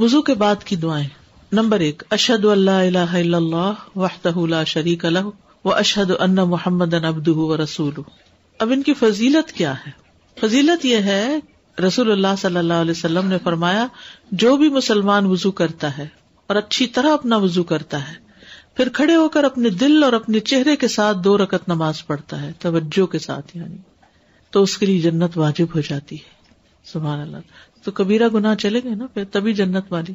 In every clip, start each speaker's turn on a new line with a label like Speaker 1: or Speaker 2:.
Speaker 1: वजू के बाद की दुआएं नंबर एक अशद वाहतला शरीक अलह व अशद अन्ना मोहम्मद अब्दू व रसूल अब इनकी फजीलत क्या है फजीलत यह है रसूल सल्लल्लाहु अलैहि ने फरमाया जो भी मुसलमान वजू करता है और अच्छी तरह अपना वजू करता है फिर खड़े होकर अपने दिल और अपने चेहरे के साथ दो रकत नमाज पढ़ता है तोज्जो के साथ यानी तो उसके लिए जन्नत वाजिब हो जाती है सुबह तो कबीरा गुनाह चले गए ना फिर तभी जन्नत वाली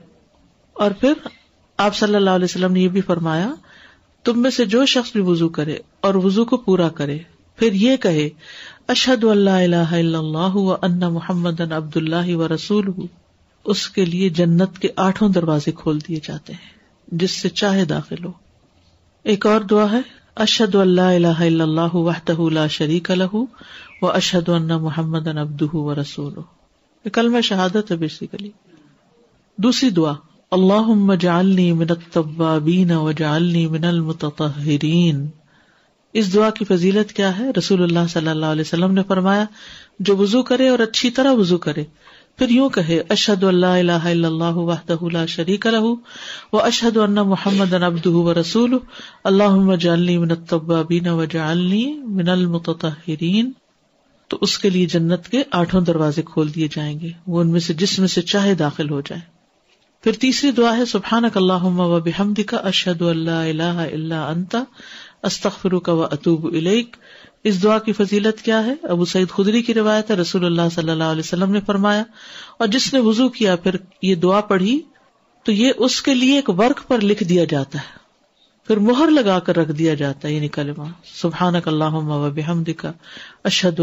Speaker 1: और फिर आप सल्लल्लाहु अलैहि वसल्लम ने यह भी फरमाया तुम में से जो शख्स भी वजू करे और वजू को पूरा करे फिर ये कहे अशहद अन्ना मोहम्मद अब्दुल्ला व रसूल उसके लिए जन्नत के आठों दरवाजे खोल दिए जाते हैं जिससे चाहे दाखिल हो एक और दुआ है अशद अल्लाह वाहतहला शरीक लहू व अशद अन्ना मोहम्मद अब्दू व रसूल कल में शहादत है बेसिकली दूसरी दुआ अल्लाह जालनी मिनत तब्बाबीन व जालनी मिनल मुतहरीन इस दुआ की फजीलत क्या है रसूलुल्लाह सल्लल्लाहु अलैहि वसल्लम ने फरमाया जो वजू करे और अच्छी तरह वजू करे फिर यूं कहे अशहद वाहदला शरीक लहू व अशहद अन्ना मोहम्मद अब्दू व रसूल अल्लाह जालनी मिनत तब्बाबीन व जालनी मिनल मुतहरीन तो उसके लिए जन्नत के आठों दरवाजे खोल दिए जाएंगे वो उनमें से जिसमें से चाहे दाखिल हो जाए फिर तीसरी दुआ है सुबहान व बिहमदी का अशद अंता अस्तफरू का व अतूब इलेक इस दुआ की फजीलत क्या है अबू सईद खुदरी की रिवायत है रसूल सल्लल्लाहु ने फरमाया और जिसने वजू किया फिर ये दुआ पढ़ी तो ये उसके लिए एक वर्क पर लिख दिया जाता है फिर मोहर लगा कर रख दिया जाता है ये कलमा सुबहान वबिहमदिका अशद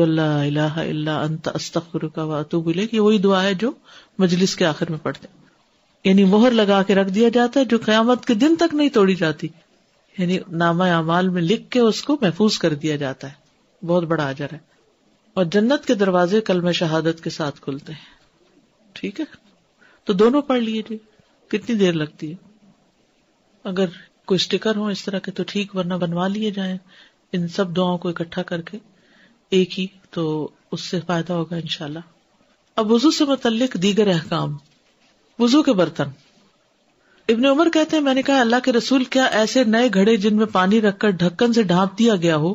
Speaker 1: अंत अस्तखर वही दुआ है जो मजलिस के आखिर में पढ़ते यानी मोहर लगा के रख दिया जाता है जो क्यामत के दिन तक नहीं तोड़ी जाती यानी नामा अमाल में लिख के उसको महफूज कर दिया जाता है बहुत बड़ा आजर है और जन्नत के दरवाजे कल में शहादत के साथ खुलते हैं ठीक है तो दोनों पढ़ लीजिए कितनी देर लगती है अगर कोई स्टिकर हो इस तरह के तो ठीक वरना बनवा लिए जाए इन सब दुआओं को इकट्ठा करके एक ही तो उससे फायदा होगा इनशाला अब वजू से मुतलिक दीगर अहकाम वजू के बर्तन इबन उमर कहते हैं मैंने कहा अल्लाह के रसूल क्या ऐसे नए घड़े जिनमें पानी रखकर ढक्कन से ढांप दिया गया हो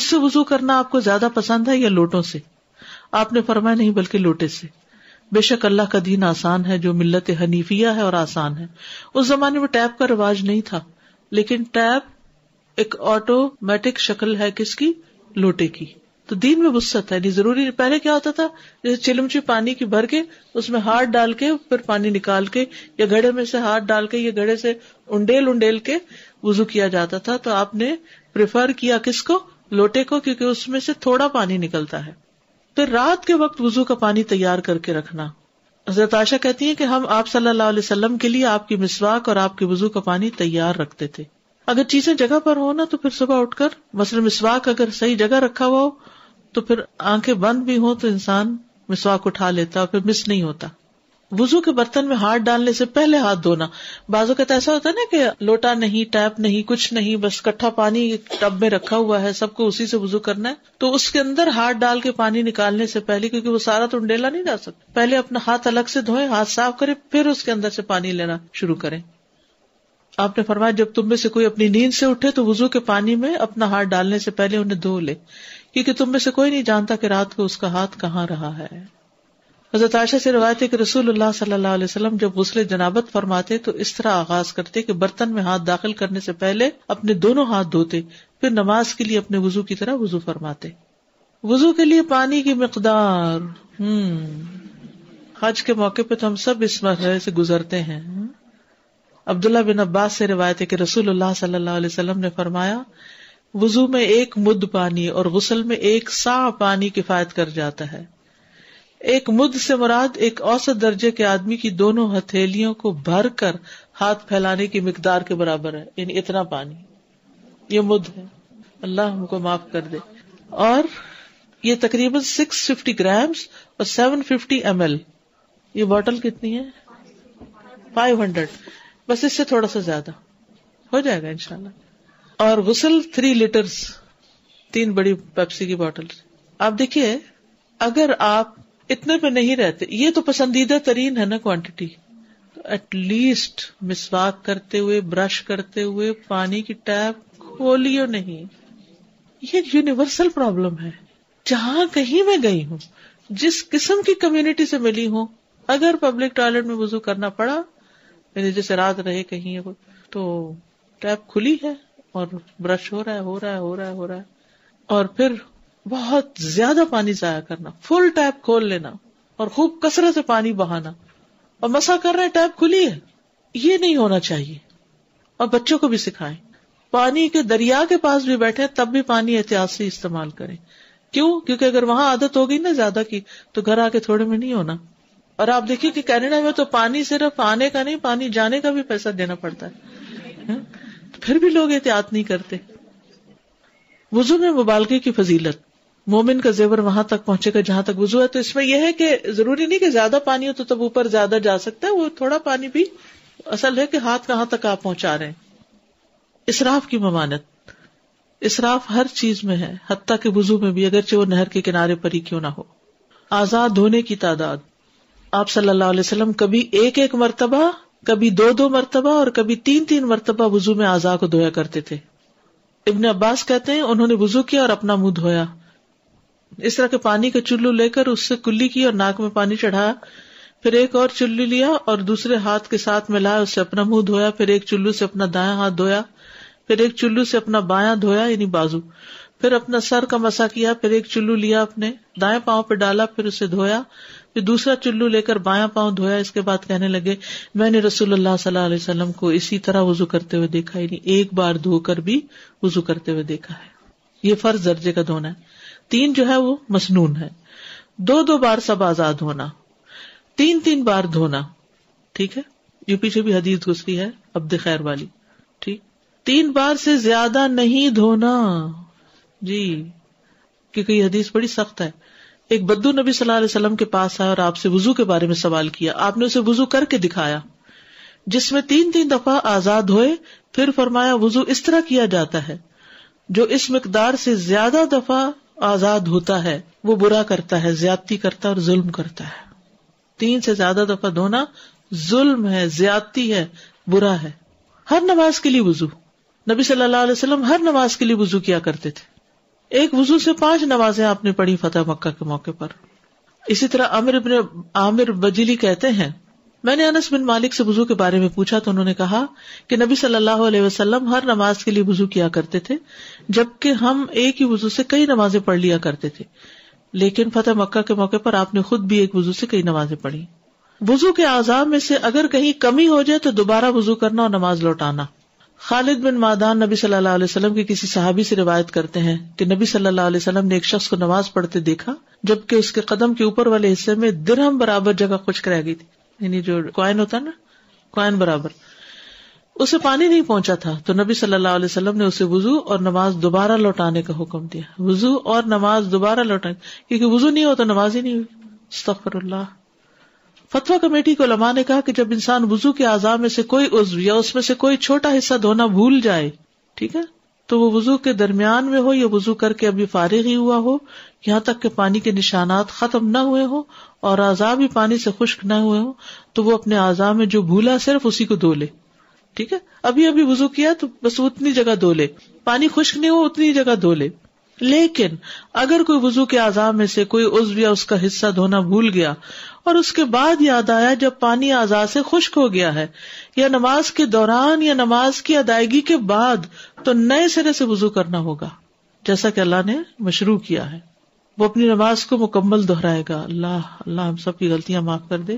Speaker 1: उससे वजू करना आपको ज्यादा पसंद है या लोटों से आपने फरमाया नहीं बल्कि लोटे से बेशक अल्लाह का दीन आसान है जो मिल्लत हनीफिया है और आसान है उस जमाने में टैप का रिवाज नहीं था लेकिन टैब एक ऑटोमेटिक शक्ल है किसकी लोटे की तो दीन में वसत है नहीं जरूरी पहले क्या होता था जैसे चिलमची पानी की भर के उसमें हाथ डाल के फिर पानी निकाल के या घड़े में से हाथ डाल के या घड़े से उंडेल उंडेल के वजू किया जाता था तो आपने प्रेफर किया किसको लोटे को क्योंकि उसमें से थोड़ा पानी निकलता है फिर तो रात के वक्त वजू का पानी तैयार करके रखना हजरत आशा कहती है कि हम आप सल्लल्लाहु के लिए आपकी मिसवाक और आपके वजू का पानी तैयार रखते थे अगर चीजें जगह पर हो ना तो फिर सुबह उठकर मसल मिसवाक अगर सही जगह रखा हुआ हो तो फिर आंखें बंद भी हो तो इंसान मिसवाक उठा लेता और फिर मिस नहीं होता वजू के बर्तन में हाथ डालने से पहले हाथ धोना बाजू का ऐसा होता है ना कि लोटा नहीं टैप नहीं कुछ नहीं बस कट्ठा पानी टब में रखा हुआ है सबको उसी से वजू करना है तो उसके अंदर हाथ डाल के पानी निकालने से पहले क्योंकि वो सारा तो उंडेला नहीं डाल सकता पहले अपना हाथ अलग से धोए हाथ साफ करे फिर उसके अंदर से पानी लेना शुरू करे आपने फरमाया जब तुम में से कोई अपनी नींद से उठे तो वजू के पानी में अपना हाथ डालने से पहले उन्हें धो ले क्योंकि तुम में से कोई नहीं जानता कि रात को उसका हाथ कहाँ रहा है हजरत आशा से रवायत है कि रसूलुल्लाह सल्लल्लाहु अलैहि वसल्लम जब गुस्ल जनाबत फरमाते तो इस तरह आगाज करते कि बर्तन में हाथ दाखिल करने से पहले अपने दोनों हाथ धोते फिर नमाज के लिए अपने वजू की तरह वजू फरमाते वजू के लिए पानी की मकदार हम्म, हज के मौके पर तो हम सब इस मरहले से गुजरते हैं अब्दुल्ला बिन अब्बास से रवायत है कि रसूलुल्लाह सल्लल्लाहु अलैहि वसल्लम ने फरमाया वजू में एक मुद पानी और गुसल में एक सा पानी किफायत कर जाता है एक मुद से मुराद एक औसत दर्जे के आदमी की दोनों हथेलियों को भर कर हाथ फैलाने की मकदार के बराबर है यानी इतना पानी ये मुद है अल्लाह हमको माफ कर दे और ये तकरीबन सिक्स फिफ्टी ग्राम्स और सेवन फिफ्टी एम एल ये बॉटल कितनी है फाइव हंड्रेड बस इससे थोड़ा सा ज्यादा हो जाएगा इंशाल्लाह और गुसल थ्री लीटर्स तीन बड़ी पेप्सी की बॉटल आप देखिए अगर आप इतने पे नहीं रहते ये तो पसंदीदा तरीन है ना क्वांटिटी तो एटलीस्ट मिसवाक करते हुए ब्रश करते हुए पानी की टैप खोलियो नहीं ये यूनिवर्सल प्रॉब्लम है जहां कहीं मैं गई हूँ जिस किस्म की कम्युनिटी से मिली हूँ अगर पब्लिक टॉयलेट में वजू करना पड़ा मेरे जैसे रात रहे कहीं तो टैप खुली है और ब्रश हो रहा है हो रहा है हो रहा है हो रहा है और फिर बहुत ज्यादा पानी जाया करना फुल टैप खोल लेना और खूब कसरत से पानी बहाना और मसा कर रहे टैप खुली है ये नहीं होना चाहिए और बच्चों को भी सिखाए पानी के दरिया के पास भी बैठे तब भी पानी एहतियात से इस्तेमाल करें क्यों क्योंकि अगर वहां आदत हो गई ना ज्यादा की तो घर आके थोड़े में नहीं होना और आप देखिए कि कैनेडा में तो पानी सिर्फ आने का नहीं पानी जाने का भी पैसा देना पड़ता है, तो फिर भी लोग एहतियात नहीं करते वजू में मुबालगे की फजीलत मोमिन का जेवर वहां तक पहुंचेगा जहां तक वजू है तो इसमें यह है कि जरूरी नहीं कि ज्यादा पानी हो तो तब ऊपर ज्यादा जा सकता है वो थोड़ा पानी भी असल है कि हाथ कहाँ तक आप पहुंचा रहे इसराफ की ममानत इसराफ हर चीज में है हती के वजू में भी अगरचे वो नहर के किनारे पर ही क्यों ना हो आजाद होने की तादाद आप सल्लल्लाहु अलैहि वसल्लम कभी एक एक मरतबा कभी दो दो मरतबा और कभी तीन तीन मरतबा वजू में आजाद को धोया करते थे इबन अब्बास कहते हैं उन्होंने वजू किया और अपना मुंह धोया इस तरह के पानी का चुल्लू लेकर उससे कुल्ली की और नाक में पानी चढ़ाया फिर एक और चुल्लू लिया और दूसरे हाथ के साथ मिलाया उससे अपना मुंह धोया फिर एक चुल्लू से अपना दाया हाथ धोया फिर एक चुल्लू से अपना बाया धोया यानी बाजू फिर अपना सर का मसा किया फिर एक चुल्लू लिया अपने दाए पांव पे डाला फिर उसे धोया फिर दूसरा चुल्लू लेकर बाया पाओ धोया इसके बाद कहने लगे मैंने रसूलुल्लाह सल्लल्लाहु को इसी तरह वजू करते हुए देखा यानी एक बार धोकर भी वजू करते हुए देखा है ये फर्ज दर्जे का धोना है तीन जो है वो मसनून है दो दो बार सब आजाद होना तीन तीन बार धोना ठीक है ये पीछे भी हदीस गुजरी है अब्द खैर वाली ठीक तीन बार से ज्यादा नहीं धोना जी क्योंकि ये हदीस बड़ी सख्त है एक बद्दू नबी सल्लल्लाहु अलैहि वसल्लम के पास आया और आपसे वजू के बारे में सवाल किया आपने उसे वजू करके दिखाया जिसमें तीन तीन दफा आजाद हो फिर फरमाया वजू इस तरह किया जाता है जो इस मकदार से ज्यादा दफा आजाद होता है वो बुरा करता है ज्यादती करता है और जुल्म करता है तीन से ज्यादा दफा धोना जुल्म है ज्यादती है बुरा है हर नमाज के लिए वजू नबी सल्लल्लाहु अलैहि वसल्लम हर नमाज के लिए वजू किया करते थे एक वजू से पांच नमाजें आपने पढ़ी फतेह मक्का के मौके पर इसी तरह आमिर इब्ने आमिर बजिली कहते हैं मैंने अनस बिन मालिक से वजू के बारे में पूछा तो उन्होंने कहा कि नबी सल्लल्लाहु अलैहि वसल्लम हर नमाज के लिए वजू किया करते थे जबकि हम एक ही वजू से कई नमाजें पढ़ लिया करते थे लेकिन फतेह मक्का के मौके पर आपने खुद भी एक वजू से कई नमाजें पढ़ी वजू के आजाब में से अगर कहीं कमी हो जाए तो दोबारा वजू करना और नमाज लौटाना खालिद बिन मादान नबी सल्लल्लाहु अलैहि वसल्लम के किसी सहाबी से रिवायत करते हैं कि नबी सल्लल्लाहु अलैहि वसल्लम ने एक शख्स को नमाज पढ़ते देखा जबकि उसके कदम के ऊपर वाले हिस्से में दिरहम बराबर जगह खुश रह गई थी यानी जो कॉयन होता है ना कॉयन बराबर उसे पानी नहीं पहुंचा था तो नबी सल्लल्लाहु अलैहि वसल्लम ने उसे वजू और नमाज दोबारा लौटाने का हुक्म दिया वजू और नमाज दोबारा लौटा क्योंकि वजू नहीं हो तो नमाज ही नहीं हुई सफर फतवा कमेटी को लमा ने कहा कि जब इंसान वजू के आजा में से कोई उज्व या उसमें से कोई छोटा हिस्सा धोना भूल जाए ठीक है तो वो वजू के दरमियान में हो या वजू करके अभी फारिग ही हुआ हो यहाँ तक के पानी के निशानात खत्म न हुए हो और आजा भी पानी से खुश्क न हुए हो तो वो अपने आजा में जो भूला सिर्फ उसी को धो ले ठीक है अभी अभी वजू किया तो बस उतनी जगह धो ले पानी खुश्क नहीं हो उतनी जगह धो ले लेकिन अगर कोई वजू के आजाम में से कोई उज्व या उसका हिस्सा धोना भूल गया और उसके बाद याद आया जब पानी आजाद से खुश्क हो गया है या नमाज के दौरान या नमाज की अदायगी के बाद तो नए सिरे से वजू करना होगा जैसा कि अल्लाह ने मशरू किया है वो अपनी नमाज को मुकम्मल दोहराएगा अल्लाह अल्लाह हम सबकी गलतियां माफ कर दे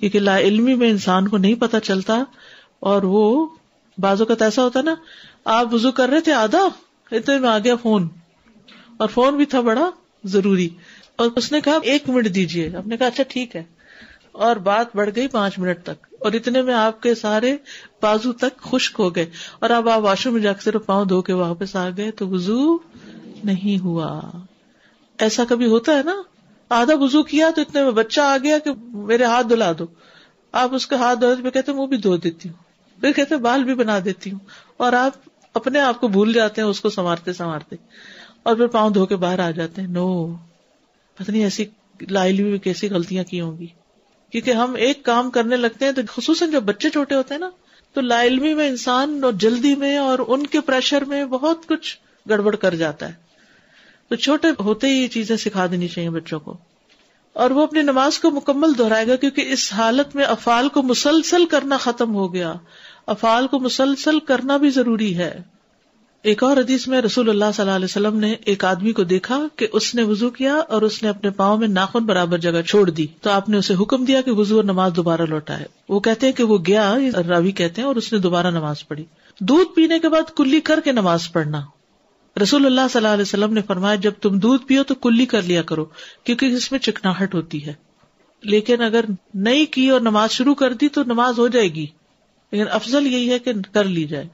Speaker 1: क्योंकि ला इलमी में इंसान को नहीं पता चलता और वो बाजू का तो ऐसा होता ना आप वजू कर रहे थे आधा इतने में आ गया फोन और फोन भी था बड़ा जरूरी और उसने कहा एक मिनट दीजिए आपने कहा अच्छा ठीक है और बात बढ़ गई पांच मिनट तक और इतने में आपके सारे बाजू तक खुश्क हो गए और अब आप वाशरूम में जाकर सिर्फ पाँव धो के वापस आ गए तो वजू नहीं हुआ ऐसा कभी होता है ना आधा वजू किया तो इतने में बच्चा आ गया कि मेरे हाथ धुला दो आप उसके हाथ धोते फिर कहते वो भी धो देती हूँ फिर कहते बाल भी बना देती हूँ और आप अपने आप को भूल जाते हैं उसको संवारते संवारते और फिर पाँव धो के बाहर आ जाते हैं नो पता नहीं ऐसी लाइली में कैसी गलतियां की होंगी क्योंकि हम एक काम करने लगते हैं तो खसूस जब बच्चे छोटे होते हैं ना तो लाइलमी में इंसान और जल्दी में और उनके प्रेशर में बहुत कुछ गड़बड़ कर जाता है तो छोटे होते ही ये चीजें सिखा देनी चाहिए बच्चों को और वो अपनी नमाज को मुकम्मल दोहराएगा क्योंकि इस हालत में अफाल को मुसलसल करना खत्म हो गया अफाल को मुसलसल करना भी जरूरी है एक और हदीस में रसूलुल्लाह सल्लल्लाहु अलैहि वसल्लम ने एक आदमी को देखा कि उसने वजू किया और उसने अपने पाँव में नाखून बराबर जगह छोड़ दी तो आपने उसे हुक्म दिया कि वजू और नमाज दोबारा लौटाए वो कहते हैं कि वो गया रावी कहते हैं और उसने दोबारा नमाज पढ़ी दूध पीने के बाद कुल्ली करके नमाज पढ़ना रसूलुल्लाह सल्लल्लाहु अलैहि वसल्लम ने फरमाया जब तुम दूध पियो तो कुल्ली कर लिया करो क्योंकि इसमें चिकनाहट होती है लेकिन अगर नहीं की और नमाज शुरू कर दी तो नमाज हो जाएगी लेकिन अफजल यही है कि कर ली जाए